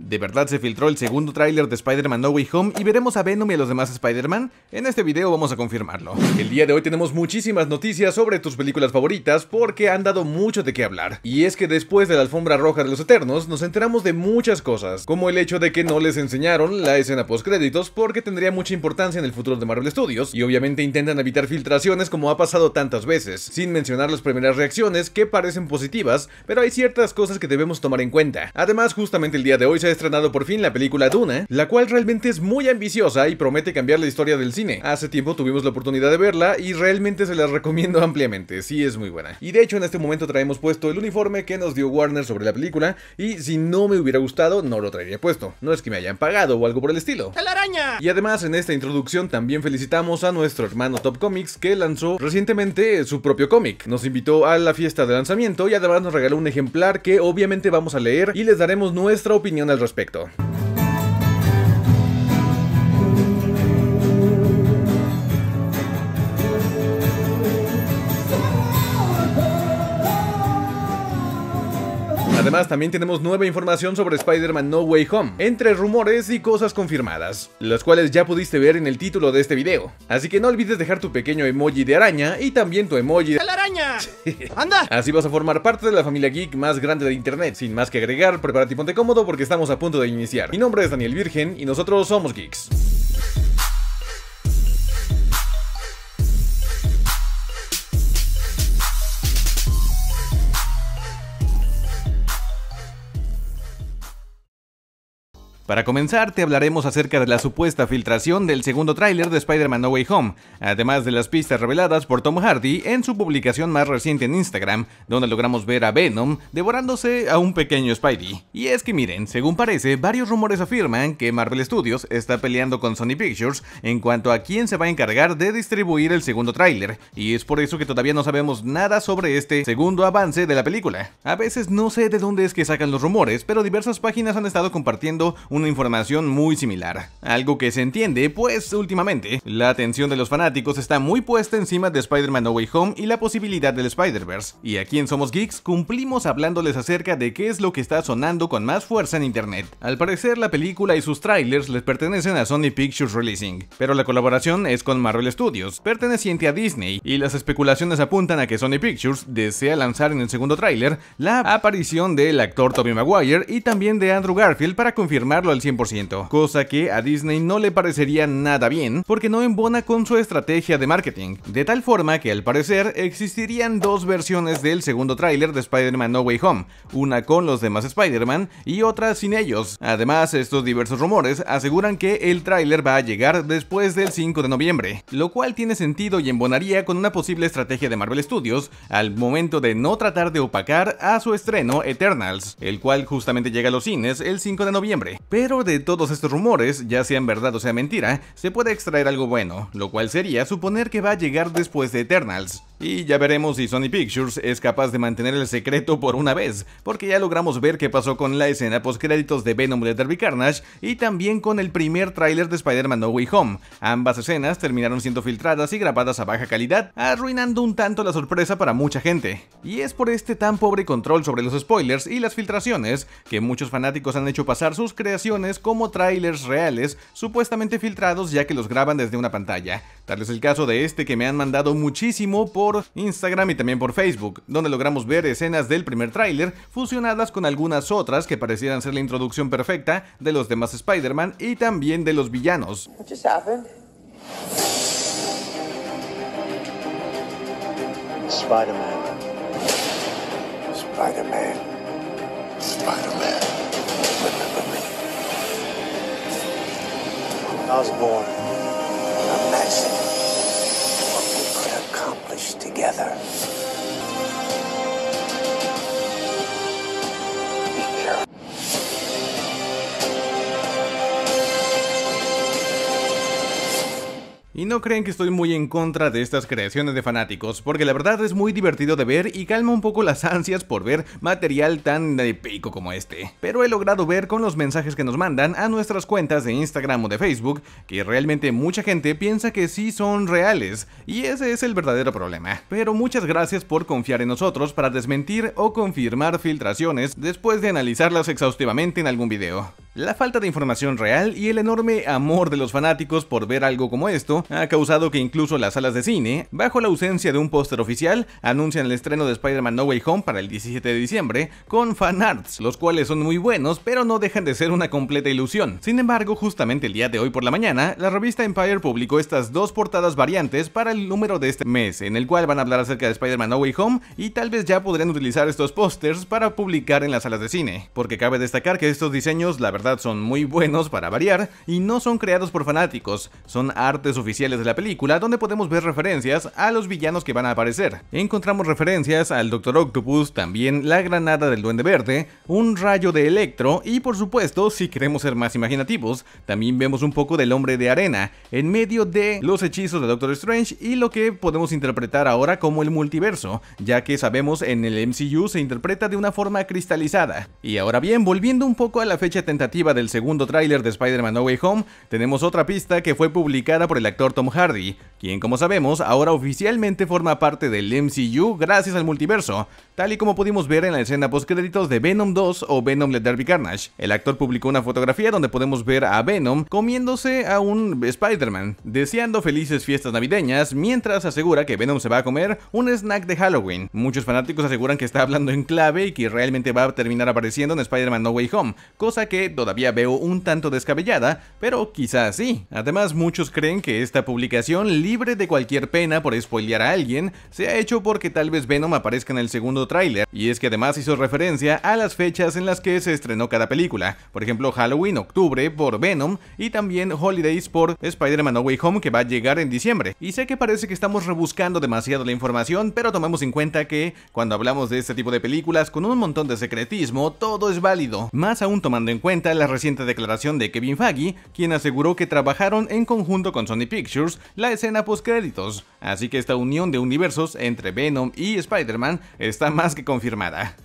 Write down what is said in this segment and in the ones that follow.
De verdad se filtró el segundo tráiler de Spider-Man No Way Home y veremos a Venom y a los demás Spider-Man. En este video vamos a confirmarlo. El día de hoy tenemos muchísimas noticias sobre tus películas favoritas porque han dado mucho de qué hablar. Y es que después de la alfombra roja de los Eternos nos enteramos de muchas cosas, como el hecho de que no les enseñaron la escena post créditos porque tendría mucha importancia en el futuro de Marvel Studios y obviamente intentan evitar filtraciones como ha pasado tantas veces, sin mencionar las primeras reacciones que parecen positivas, pero hay ciertas cosas que debemos tomar en cuenta. Además, justamente el día de hoy se estrenado por fin la película Duna, la cual realmente es muy ambiciosa y promete cambiar la historia del cine. Hace tiempo tuvimos la oportunidad de verla y realmente se las recomiendo ampliamente, sí es muy buena. Y de hecho en este momento traemos puesto el uniforme que nos dio Warner sobre la película y si no me hubiera gustado no lo traería puesto, no es que me hayan pagado o algo por el estilo. araña. Y además en esta introducción también felicitamos a nuestro hermano Top Comics que lanzó recientemente su propio cómic. Nos invitó a la fiesta de lanzamiento y además nos regaló un ejemplar que obviamente vamos a leer y les daremos nuestra opinión al respecto. Además, también tenemos nueva información sobre Spider-Man No Way Home, entre rumores y cosas confirmadas, las cuales ya pudiste ver en el título de este video. Así que no olvides dejar tu pequeño emoji de araña y también tu emoji de... ¡La araña! ¡Anda! Así vas a formar parte de la familia geek más grande de internet. Sin más que agregar, prepárate y ponte cómodo porque estamos a punto de iniciar. Mi nombre es Daniel Virgen y nosotros somos Geeks. Para comenzar, te hablaremos acerca de la supuesta filtración del segundo tráiler de Spider-Man No Way Home, además de las pistas reveladas por Tom Hardy en su publicación más reciente en Instagram, donde logramos ver a Venom devorándose a un pequeño Spidey. Y es que miren, según parece, varios rumores afirman que Marvel Studios está peleando con Sony Pictures en cuanto a quién se va a encargar de distribuir el segundo tráiler, y es por eso que todavía no sabemos nada sobre este segundo avance de la película. A veces no sé de dónde es que sacan los rumores, pero diversas páginas han estado compartiendo un una información muy similar. Algo que se entiende, pues últimamente, la atención de los fanáticos está muy puesta encima de Spider-Man No Way Home y la posibilidad del Spider-Verse. Y aquí en Somos Geeks cumplimos hablándoles acerca de qué es lo que está sonando con más fuerza en internet. Al parecer la película y sus trailers les pertenecen a Sony Pictures Releasing, pero la colaboración es con Marvel Studios, perteneciente a Disney, y las especulaciones apuntan a que Sony Pictures desea lanzar en el segundo tráiler la aparición del actor Tobey Maguire y también de Andrew Garfield para confirmar al 100%, cosa que a Disney no le parecería nada bien porque no embona con su estrategia de marketing, de tal forma que al parecer existirían dos versiones del segundo tráiler de Spider-Man No Way Home, una con los demás Spider-Man y otra sin ellos. Además, estos diversos rumores aseguran que el tráiler va a llegar después del 5 de noviembre, lo cual tiene sentido y embonaría con una posible estrategia de Marvel Studios al momento de no tratar de opacar a su estreno Eternals, el cual justamente llega a los cines el 5 de noviembre. Pero de todos estos rumores, ya sean verdad o sea mentira, se puede extraer algo bueno, lo cual sería suponer que va a llegar después de Eternals. Y ya veremos si Sony Pictures es capaz de mantener el secreto por una vez, porque ya logramos ver qué pasó con la escena post de Venom de Derby Carnage y también con el primer tráiler de Spider-Man No Way Home. Ambas escenas terminaron siendo filtradas y grabadas a baja calidad, arruinando un tanto la sorpresa para mucha gente. Y es por este tan pobre control sobre los spoilers y las filtraciones que muchos fanáticos han hecho pasar sus creaciones como tráilers reales, supuestamente filtrados ya que los graban desde una pantalla. Tal es el caso de este que me han mandado muchísimo por Instagram y también por Facebook, donde logramos ver escenas del primer tráiler fusionadas con algunas otras que parecieran ser la introducción perfecta de los demás Spider-Man y también de los villanos. Spider-Man. Spider-Man. Spider-Man. together. Y no creen que estoy muy en contra de estas creaciones de fanáticos, porque la verdad es muy divertido de ver y calma un poco las ansias por ver material tan épico como este. Pero he logrado ver con los mensajes que nos mandan a nuestras cuentas de Instagram o de Facebook que realmente mucha gente piensa que sí son reales, y ese es el verdadero problema. Pero muchas gracias por confiar en nosotros para desmentir o confirmar filtraciones después de analizarlas exhaustivamente en algún video. La falta de información real y el enorme amor de los fanáticos por ver algo como esto ha causado que incluso las salas de cine, bajo la ausencia de un póster oficial, anuncian el estreno de Spider-Man No Way Home para el 17 de diciembre con fanarts, los cuales son muy buenos pero no dejan de ser una completa ilusión. Sin embargo, justamente el día de hoy por la mañana, la revista Empire publicó estas dos portadas variantes para el número de este mes, en el cual van a hablar acerca de Spider-Man No Way Home y tal vez ya podrían utilizar estos pósters para publicar en las salas de cine, porque cabe destacar que estos diseños la verdad son muy buenos para variar y no son creados por fanáticos, son artes oficiales de la película donde podemos ver referencias a los villanos que van a aparecer. Encontramos referencias al Doctor Octopus, también la granada del Duende Verde, un rayo de Electro y por supuesto, si queremos ser más imaginativos, también vemos un poco del Hombre de Arena en medio de los hechizos de Doctor Strange y lo que podemos interpretar ahora como el multiverso, ya que sabemos en el MCU se interpreta de una forma cristalizada. Y ahora bien, volviendo un poco a la fecha tentativa del segundo tráiler de Spider-Man No Way Home, tenemos otra pista que fue publicada por el actor Tom Hardy, quien como sabemos ahora oficialmente forma parte del MCU gracias al multiverso, tal y como pudimos ver en la escena postcréditos de Venom 2 o Venom Let There Be Carnage. El actor publicó una fotografía donde podemos ver a Venom comiéndose a un Spider-Man, deseando felices fiestas navideñas mientras asegura que Venom se va a comer un snack de Halloween. Muchos fanáticos aseguran que está hablando en clave y que realmente va a terminar apareciendo en Spider-Man No Way Home, cosa que todavía veo un tanto descabellada, pero quizás sí. Además, muchos creen que esta publicación, libre de cualquier pena por spoilear a alguien, se ha hecho porque tal vez Venom aparezca en el segundo tráiler, y es que además hizo referencia a las fechas en las que se estrenó cada película, por ejemplo Halloween, octubre por Venom, y también Holidays por Spider-Man Away Home que va a llegar en diciembre. Y sé que parece que estamos rebuscando demasiado la información, pero tomemos en cuenta que cuando hablamos de este tipo de películas con un montón de secretismo, todo es válido, más aún tomando en cuenta la reciente declaración de Kevin Feige, quien aseguró que trabajaron en conjunto con Sony Pictures la escena post-créditos, así que esta unión de universos entre Venom y Spider-Man está más que confirmada.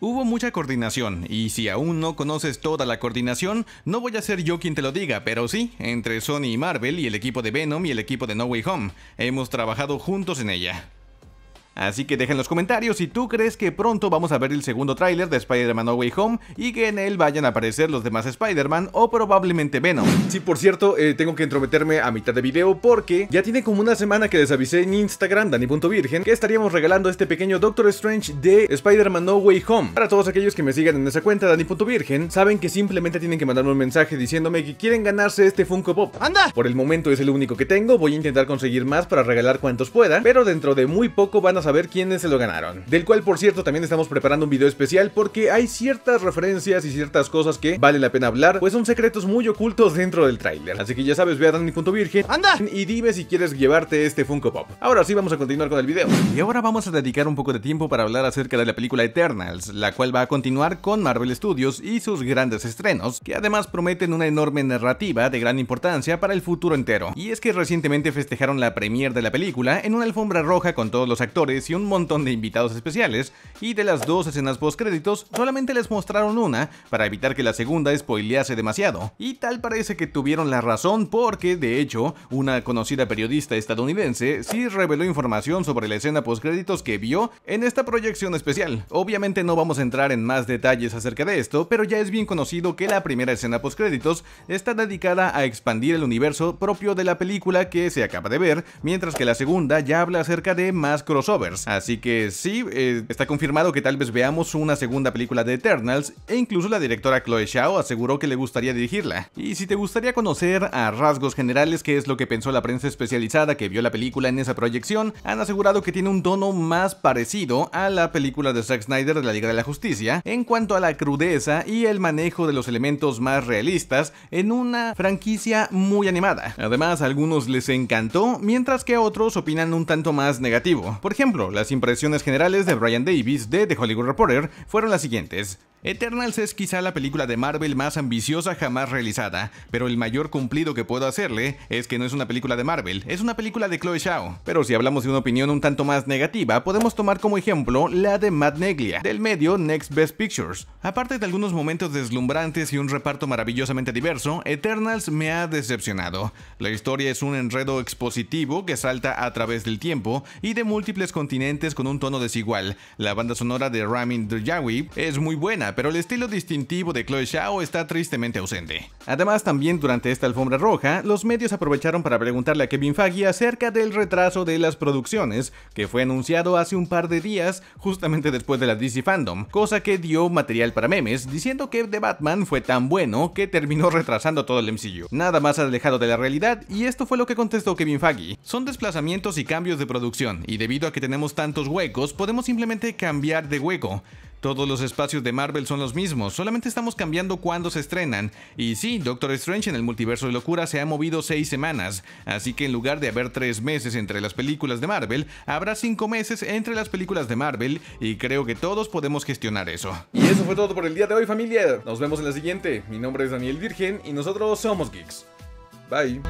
Hubo mucha coordinación, y si aún no conoces toda la coordinación, no voy a ser yo quien te lo diga, pero sí, entre Sony y Marvel y el equipo de Venom y el equipo de No Way Home, hemos trabajado juntos en ella. Así que dejen los comentarios si tú crees que pronto vamos a ver el segundo tráiler de Spider-Man No Way Home y que en él vayan a aparecer los demás Spider-Man o probablemente Venom. Sí, por cierto, eh, tengo que entrometerme a mitad de video porque ya tiene como una semana que les avisé en Instagram, Dani.Virgen, que estaríamos regalando este pequeño Doctor Strange de Spider-Man No Way Home. Para todos aquellos que me sigan en esa cuenta, Dani.Virgen, saben que simplemente tienen que mandarme un mensaje diciéndome que quieren ganarse este Funko Pop. ¡Anda! Por el momento es el único que tengo, voy a intentar conseguir más para regalar cuantos pueda, pero dentro de muy poco van a a ver quiénes se lo ganaron. Del cual, por cierto, también estamos preparando un video especial porque hay ciertas referencias y ciertas cosas que vale la pena hablar, pues son secretos muy ocultos dentro del tráiler. Así que ya sabes, ve a Danny Punto Virgen, anda y dime si quieres llevarte este Funko Pop. Ahora sí, vamos a continuar con el video. Y ahora vamos a dedicar un poco de tiempo para hablar acerca de la película Eternals, la cual va a continuar con Marvel Studios y sus grandes estrenos, que además prometen una enorme narrativa de gran importancia para el futuro entero. Y es que recientemente festejaron la premiere de la película en una alfombra roja con todos los actores y un montón de invitados especiales, y de las dos escenas créditos solamente les mostraron una para evitar que la segunda spoilease demasiado. Y tal parece que tuvieron la razón porque, de hecho, una conocida periodista estadounidense sí reveló información sobre la escena postcréditos que vio en esta proyección especial. Obviamente no vamos a entrar en más detalles acerca de esto, pero ya es bien conocido que la primera escena créditos está dedicada a expandir el universo propio de la película que se acaba de ver, mientras que la segunda ya habla acerca de más crossover Así que sí, eh, está confirmado que tal vez veamos una segunda película de Eternals e incluso la directora Chloe Zhao aseguró que le gustaría dirigirla. Y si te gustaría conocer a rasgos generales qué es lo que pensó la prensa especializada que vio la película en esa proyección, han asegurado que tiene un tono más parecido a la película de Zack Snyder de la Liga de la Justicia en cuanto a la crudeza y el manejo de los elementos más realistas en una franquicia muy animada. Además, a algunos les encantó, mientras que a otros opinan un tanto más negativo. Por ejemplo, las impresiones generales de Brian Davis de The Hollywood Reporter fueron las siguientes. Eternals es quizá la película de Marvel más ambiciosa jamás realizada, pero el mayor cumplido que puedo hacerle es que no es una película de Marvel, es una película de Chloe Zhao. Pero si hablamos de una opinión un tanto más negativa, podemos tomar como ejemplo la de Matt Neglia, del medio Next Best Pictures. Aparte de algunos momentos deslumbrantes y un reparto maravillosamente diverso, Eternals me ha decepcionado. La historia es un enredo expositivo que salta a través del tiempo y de múltiples continentes con un tono desigual. La banda sonora de Ramin Djawi es muy buena, pero el estilo distintivo de Chloe Shao está tristemente ausente. Además, también durante esta alfombra roja, los medios aprovecharon para preguntarle a Kevin Feige acerca del retraso de las producciones, que fue anunciado hace un par de días, justamente después de la DC Fandom, cosa que dio material para memes, diciendo que The Batman fue tan bueno que terminó retrasando todo el MCU. Nada más alejado de la realidad, y esto fue lo que contestó Kevin Feige. Son desplazamientos y cambios de producción, y debido a que tenemos tantos huecos, podemos simplemente cambiar de hueco. Todos los espacios de Marvel son los mismos, solamente estamos cambiando cuando se estrenan. Y sí, Doctor Strange en el multiverso de locura se ha movido seis semanas, así que en lugar de haber tres meses entre las películas de Marvel, habrá cinco meses entre las películas de Marvel y creo que todos podemos gestionar eso. Y eso fue todo por el día de hoy familia, nos vemos en la siguiente. Mi nombre es Daniel Virgen y nosotros somos Geeks. Bye.